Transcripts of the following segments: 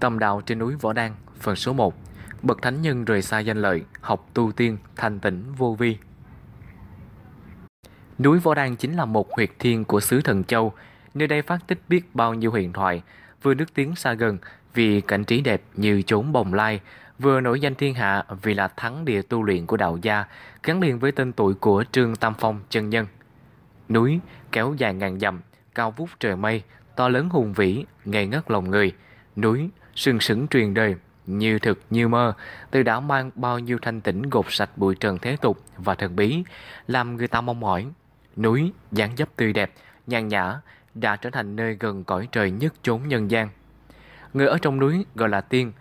Tầm đạo trên núi Võ Đan, phần số 1 Bậc Thánh Nhân rời xa danh lợi, học tu tiên, thành tỉnh vô vi Núi Võ Đan chính là một huyệt thiên của xứ Thần Châu Nơi đây phát tích biết bao nhiêu huyền thoại Vừa nước tiếng xa gần vì cảnh trí đẹp như chốn bồng lai Vừa nổi danh thiên hạ vì là thắng địa tu luyện của đạo gia Gắn liền với tên tuổi của Trương Tam Phong chân nhân Núi kéo dài ngàn dặm, cao vút trời mây, to lớn hùng vĩ, ngây ngất lòng người. Núi sừng sững truyền đời, như thực như mơ, từ đã mang bao nhiêu thanh tĩnh gột sạch bụi trần thế tục và thần bí, làm người ta mong mỏi. Núi, dáng dấp tươi đẹp, nhàn nhã, đã trở thành nơi gần cõi trời nhất chốn nhân gian. Người ở trong núi gọi là tiên.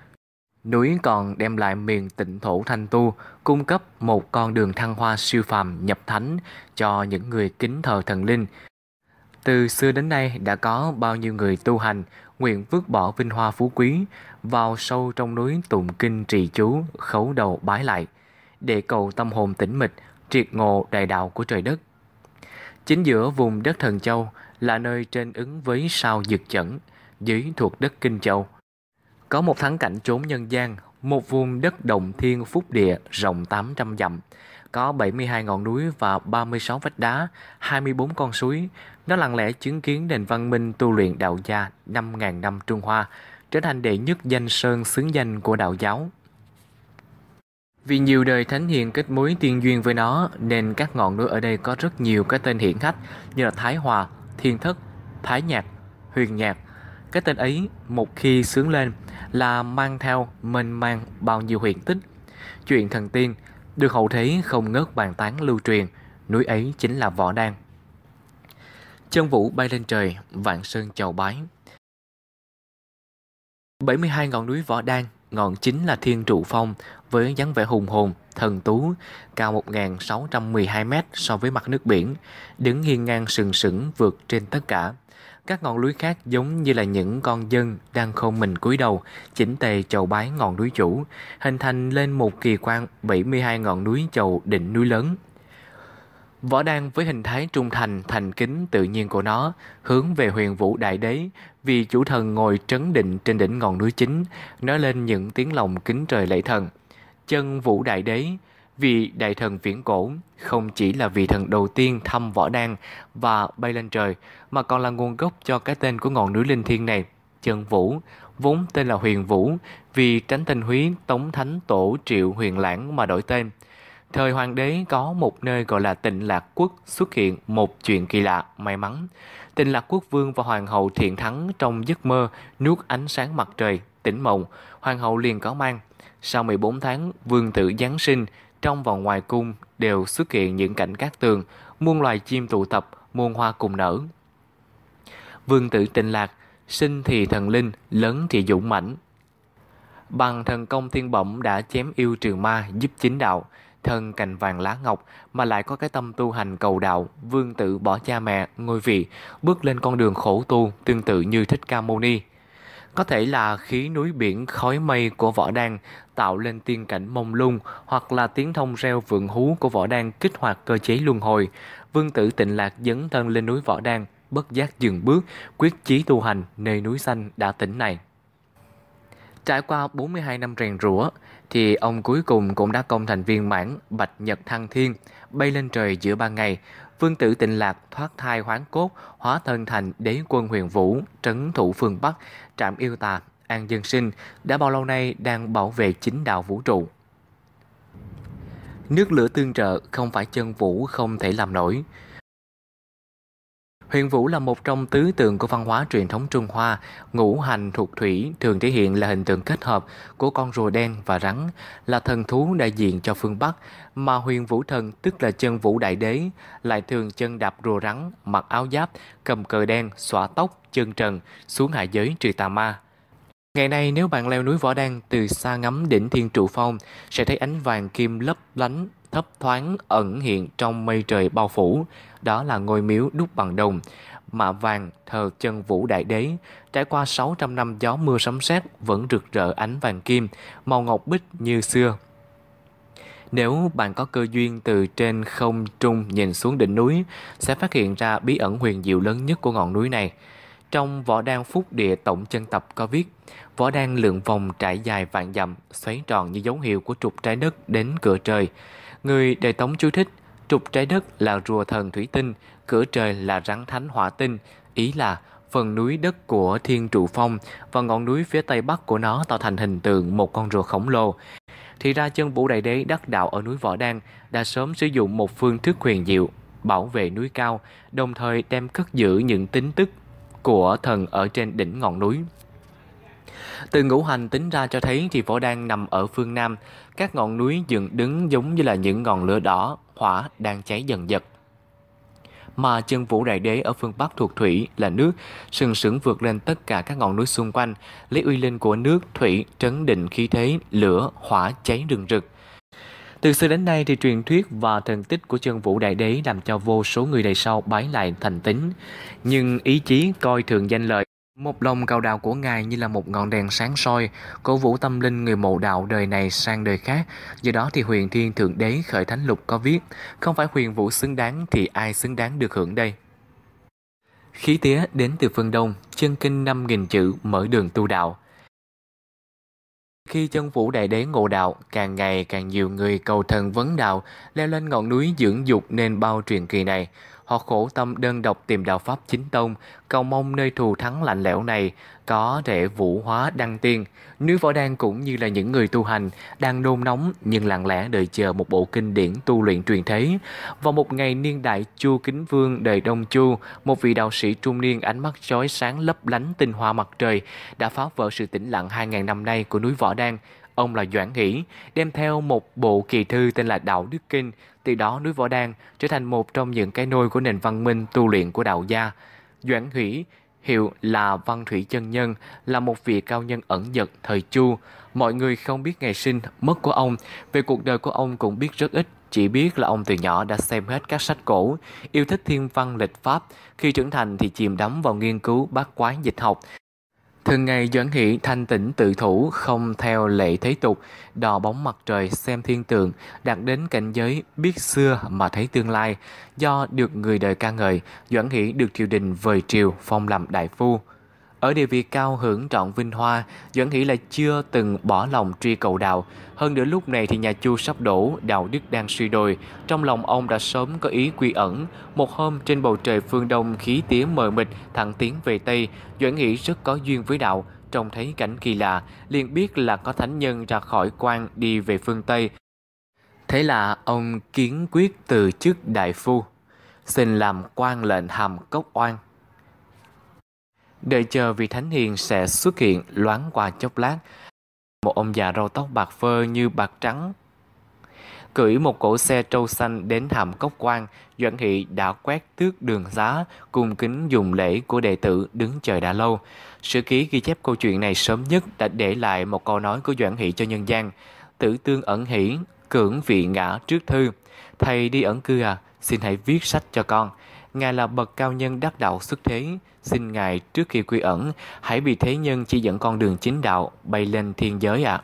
Núi còn đem lại miền tịnh thổ thanh tu, cung cấp một con đường thăng hoa siêu phàm nhập thánh cho những người kính thờ thần linh, từ xưa đến nay đã có bao nhiêu người tu hành nguyện vứt bỏ vinh hoa phú quý, vào sâu trong núi tụng kinh trì chú, khấu đầu bái lại, để cầu tâm hồn tĩnh mịch, triệt ngộ đại đạo của trời đất. Chính giữa vùng đất Thần Châu là nơi trên ứng với sao dực chẩn, dưới thuộc đất Kinh Châu. Có một thắng cảnh trốn nhân gian, một vùng đất động thiên phúc địa rộng 800 dặm, có 72 ngọn núi và 36 vách đá, 24 con suối, nó lặng lẽ chứng kiến nền văn minh tu luyện đạo gia 5.000 năm Trung Hoa, trở thành đệ nhất danh sơn xứng danh của đạo giáo. Vì nhiều đời thánh hiền kết mối tiên duyên với nó, nên các ngọn núi ở đây có rất nhiều cái tên hiển hách như là Thái Hòa, Thiên Thất, Thái Nhạc, Huyền Nhạc. Cái tên ấy một khi sướng lên là mang theo mênh mang bao nhiêu huyền tích. Chuyện thần tiên được hậu thế không ngớt bàn tán lưu truyền, núi ấy chính là Võ Đan. Chân vũ bay lên trời, vạn sơn chào bái. 72 ngọn núi Võ Đan, ngọn chính là Thiên Trụ Phong với dáng vẻ hùng hồn, thần tú, cao 1.612m so với mặt nước biển, đứng hiên ngang sừng sững vượt trên tất cả. Các ngọn núi khác giống như là những con dân đang khôn mình cúi đầu, chỉnh tề chầu bái ngọn núi chủ, hình thành lên một kỳ quan 72 ngọn núi chầu đỉnh núi lớn Võ đan với hình thái trung thành, thành kính tự nhiên của nó, hướng về huyền vũ đại đế, vì chủ thần ngồi trấn định trên đỉnh ngọn núi chính, nói lên những tiếng lòng kính trời lễ thần. Chân vũ đại đế, vì đại thần viễn cổ, không chỉ là vị thần đầu tiên thăm võ đan và bay lên trời, mà còn là nguồn gốc cho cái tên của ngọn núi linh thiên này, chân vũ, vốn tên là huyền vũ, vì tránh tên húy tống thánh tổ triệu huyền lãng mà đổi tên thời hoàng đế có một nơi gọi là tịnh lạc quốc xuất hiện một chuyện kỳ lạ, may mắn. Tịnh lạc quốc vương và hoàng hậu thiện thắng trong giấc mơ nuốt ánh sáng mặt trời, tỉnh mộng, hoàng hậu liền có mang. Sau 14 tháng, vương tử Giáng sinh, trong và ngoài cung đều xuất hiện những cảnh cát tường, muôn loài chim tụ tập, muôn hoa cùng nở. Vương tử tịnh lạc, sinh thì thần linh, lớn thì dũng mãnh. Bằng thần công thiên bẩm đã chém yêu trường ma giúp chính đạo, thân cành vàng lá ngọc mà lại có cái tâm tu hành cầu đạo, vương tử bỏ cha mẹ, ngôi vị, bước lên con đường khổ tu tương tự như Thích Ca Mâu Ni. Có thể là khí núi biển khói mây của võ đan tạo lên tiên cảnh mông lung hoặc là tiếng thông reo vượng hú của võ đan kích hoạt cơ chế luân hồi. Vương tử tịnh lạc dấn thân lên núi võ đan, bất giác dừng bước, quyết chí tu hành nơi núi xanh đã tỉnh này. Trải qua 42 năm rèn rũa, thì ông cuối cùng cũng đã công thành viên mãn Bạch Nhật Thăng Thiên, bay lên trời giữa ban ngày, vương tử tịnh lạc thoát thai hoán cốt, hóa thân thành đế quân huyền vũ, trấn thủ phương Bắc, trạm yêu tà, an dân sinh, đã bao lâu nay đang bảo vệ chính đạo vũ trụ. Nước lửa tương trợ không phải chân vũ không thể làm nổi, Huyền Vũ là một trong tứ tượng của văn hóa truyền thống Trung Hoa, ngũ hành thuộc thủy thường thể hiện là hình tượng kết hợp của con rùa đen và rắn, là thần thú đại diện cho phương Bắc, mà huyền vũ thần tức là chân vũ đại đế, lại thường chân đạp rùa rắn, mặc áo giáp, cầm cờ đen, xõa tóc, chân trần, xuống hạ giới trừ tà ma. Ngày nay nếu bạn leo núi Võ Đan từ xa ngắm đỉnh Thiên Trụ Phong, sẽ thấy ánh vàng kim lấp lánh thấp thoáng ẩn hiện trong mây trời bao phủ, đó là ngôi miếu đúc bằng đồng, mạ vàng thờ chân vũ đại đế, trải qua 600 năm gió mưa sấm sét vẫn rực rỡ ánh vàng kim, màu ngọc bích như xưa. Nếu bạn có cơ duyên từ trên không trung nhìn xuống đỉnh núi, sẽ phát hiện ra bí ẩn huyền diệu lớn nhất của ngọn núi này. Trong võ đan phúc địa tổng chân tập có viết, võ đan lượng vòng trải dài vạn dặm, xoáy tròn như dấu hiệu của trục trái đất đến cửa trời. Người Đại Tống chú thích, trục trái đất là rùa thần thủy tinh, cửa trời là rắn thánh hỏa tinh, ý là phần núi đất của Thiên Trụ Phong và ngọn núi phía tây bắc của nó tạo thành hình tượng một con rùa khổng lồ. Thì ra chân Vũ Đại Đế đắc đạo ở núi Võ Đan đã sớm sử dụng một phương thức huyền diệu bảo vệ núi cao, đồng thời đem cất giữ những tính tức của thần ở trên đỉnh ngọn núi. Từ ngũ hành tính ra cho thấy thì võ đang nằm ở phương Nam, các ngọn núi dựng đứng giống như là những ngọn lửa đỏ, hỏa đang cháy dần dật. Mà chân vũ đại đế ở phương Bắc thuộc thủy là nước, sừng sững vượt lên tất cả các ngọn núi xung quanh, lấy uy linh của nước, thủy, trấn định khí thế, lửa, hỏa cháy rừng rực. Từ xưa đến nay thì truyền thuyết và thần tích của chân vũ đại đế làm cho vô số người đời sau bái lại thành tính. Nhưng ý chí coi thường danh lợi một lòng cầu đạo của Ngài như là một ngọn đèn sáng soi, cổ vũ tâm linh người mộ đạo đời này sang đời khác. Do đó thì huyền thiên thượng đế khởi thánh lục có viết, không phải huyền vũ xứng đáng thì ai xứng đáng được hưởng đây. Khí tía đến từ phương Đông, chân kinh 5.000 chữ mở đường tu đạo. Khi chân vũ đại đế ngộ đạo, càng ngày càng nhiều người cầu thần vấn đạo, leo lên ngọn núi dưỡng dục nên bao truyền kỳ này. Họ khổ tâm đơn độc tìm đạo Pháp chính tông, cầu mong nơi thù thắng lạnh lẽo này có thể vũ hóa đăng tiên. Núi Võ Đan cũng như là những người tu hành đang nôn nóng nhưng lặng lẽ đợi chờ một bộ kinh điển tu luyện truyền thế. Vào một ngày niên đại Chu Kính Vương đời Đông Chu, một vị đạo sĩ trung niên ánh mắt chói sáng lấp lánh tinh hoa mặt trời đã phá vỡ sự tĩnh lặng 2.000 năm nay của núi Võ Đan Ông là Doãn Nghĩ, đem theo một bộ kỳ thư tên là Đạo Đức Kinh, từ đó núi Võ Đang trở thành một trong những cái nôi của nền văn minh tu luyện của đạo gia. Doãn Hỷ hiệu là Văn Thủy Chân Nhân, là một vị cao nhân ẩn dật thời Chu. Mọi người không biết ngày sinh, mất của ông, về cuộc đời của ông cũng biết rất ít. Chỉ biết là ông từ nhỏ đã xem hết các sách cổ, yêu thích thiên văn lịch pháp, khi trưởng thành thì chìm đắm vào nghiên cứu bát quái dịch học, Thường ngày Doãn Hỷ thanh tĩnh tự thủ, không theo lệ thế tục, đò bóng mặt trời xem thiên tượng, đạt đến cảnh giới biết xưa mà thấy tương lai. Do được người đời ca ngợi, Doãn Hỷ được triều đình vời triều phong làm đại phu. Ở địa vị cao hưởng trọn vinh hoa, Doãn Hỷ là chưa từng bỏ lòng truy cầu đạo. Hơn nữa lúc này thì nhà Chu sắp đổ, đạo đức đang suy đồi. Trong lòng ông đã sớm có ý quy ẩn. Một hôm trên bầu trời phương đông khí tía mờ mịt thẳng tiến về Tây, Doãn Hỷ rất có duyên với đạo. Trông thấy cảnh kỳ lạ, liền biết là có thánh nhân ra khỏi quan đi về phương Tây. Thế là ông kiến quyết từ chức đại phu, xin làm quan lệnh hàm cốc oan đợi chờ vị thánh hiền sẽ xuất hiện loáng qua chốc lát. Một ông già râu tóc bạc phơ như bạc trắng cưỡi một cỗ xe trâu xanh đến thảm cốc quan, Doãn Hỷ đã quét tước đường giá, cùng kính dùng lễ của đệ tử đứng chờ đã lâu. Sử ký ghi chép câu chuyện này sớm nhất đã để lại một câu nói của Doãn Hỷ cho nhân gian. Tử tương ẩn hỷ, cưỡng vị ngã trước thư. Thầy đi ẩn cư à, xin hãy viết sách cho con. Ngài là bậc cao nhân đắc đạo xuất thế, xin Ngài trước khi quy ẩn, hãy vì thế nhân chỉ dẫn con đường chính đạo bay lên thiên giới ạ. À.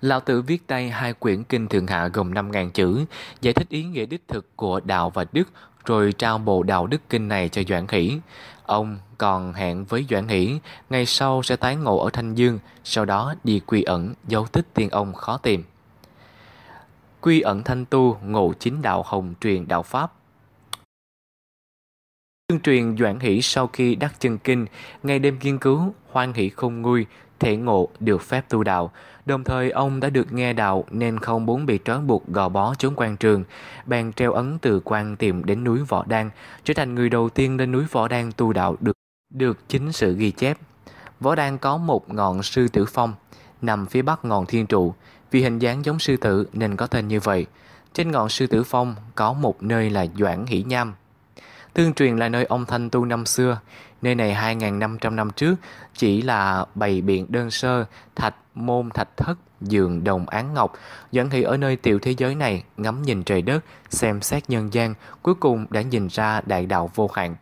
Lão Tử viết tay hai quyển kinh thượng hạ gồm 5.000 chữ, giải thích ý nghĩa đích thực của đạo và đức, rồi trao bộ đạo đức kinh này cho Doãn Khỉ. Ông còn hẹn với Doãn Hỷ, ngày sau sẽ tái ngộ ở Thanh Dương, sau đó đi quy ẩn, dấu tích tiên ông khó tìm. Quy ẩn thanh tu, ngộ chính đạo hồng truyền đạo Pháp, Tương truyền Doãn Hỷ sau khi đắc chân kinh, ngày đêm nghiên cứu, hoan hỷ không nguôi, thể ngộ được phép tu đạo. Đồng thời ông đã được nghe đạo nên không muốn bị trói buộc gò bó chốn quan trường. Bèn treo ấn từ quan tiệm đến núi Võ Đan, trở thành người đầu tiên lên núi Võ Đan tu đạo được được chính sự ghi chép. Võ Đan có một ngọn sư tử phong, nằm phía bắc ngọn thiên trụ. Vì hình dáng giống sư tử nên có tên như vậy. Trên ngọn sư tử phong có một nơi là Doãn Hỷ Nham, Tương truyền là nơi ông Thanh tu năm xưa, nơi này 2.500 năm trước chỉ là bầy biện đơn sơ, thạch môn thạch thất, giường đồng án ngọc. dẫn thị ở nơi tiểu thế giới này ngắm nhìn trời đất, xem xét nhân gian, cuối cùng đã nhìn ra đại đạo vô hạn.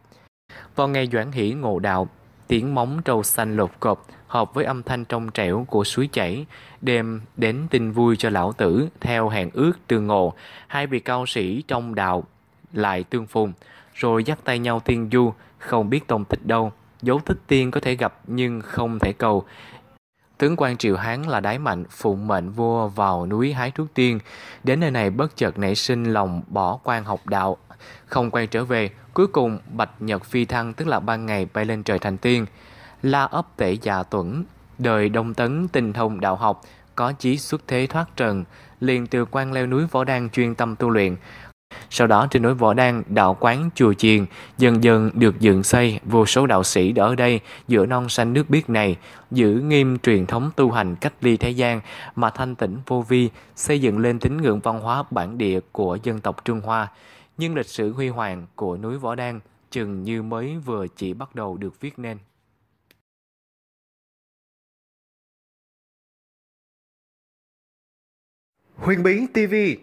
Vào ngày Doãn Hỷ ngộ đạo, tiếng móng trâu xanh lột cộp hợp với âm thanh trong trẻo của suối chảy, đem đến tin vui cho lão tử theo hẹn ước tương ngộ, hai vị cao sĩ trong đạo lại tương phùng rồi dắt tay nhau tiên du, không biết tông tích đâu. Dấu thích tiên có thể gặp nhưng không thể cầu. Tướng quan Triệu Hán là đái mạnh phụng mệnh vua vào núi hái thuốc tiên. Đến nơi này bất chợt nảy sinh lòng bỏ quan học đạo, không quay trở về. Cuối cùng Bạch Nhật phi thăng tức là ban ngày bay lên trời thành tiên. La ấp tể già tuẩn, đời đông tấn tình thông đạo học, có chí xuất thế thoát trần, liền từ quan leo núi võ đan chuyên tâm tu luyện. Sau đó trên núi Võ đăng đạo quán chùa chiền dần dần được dựng xây, vô số đạo sĩ đã ở đây giữa non xanh nước biếc này, giữ nghiêm truyền thống tu hành cách ly thế gian mà thanh tĩnh vô vi, xây dựng lên tín ngưỡng văn hóa bản địa của dân tộc Trung Hoa. Nhưng lịch sử huy hoàng của núi Võ đăng chừng như mới vừa chỉ bắt đầu được viết nên. Huyền Bí TV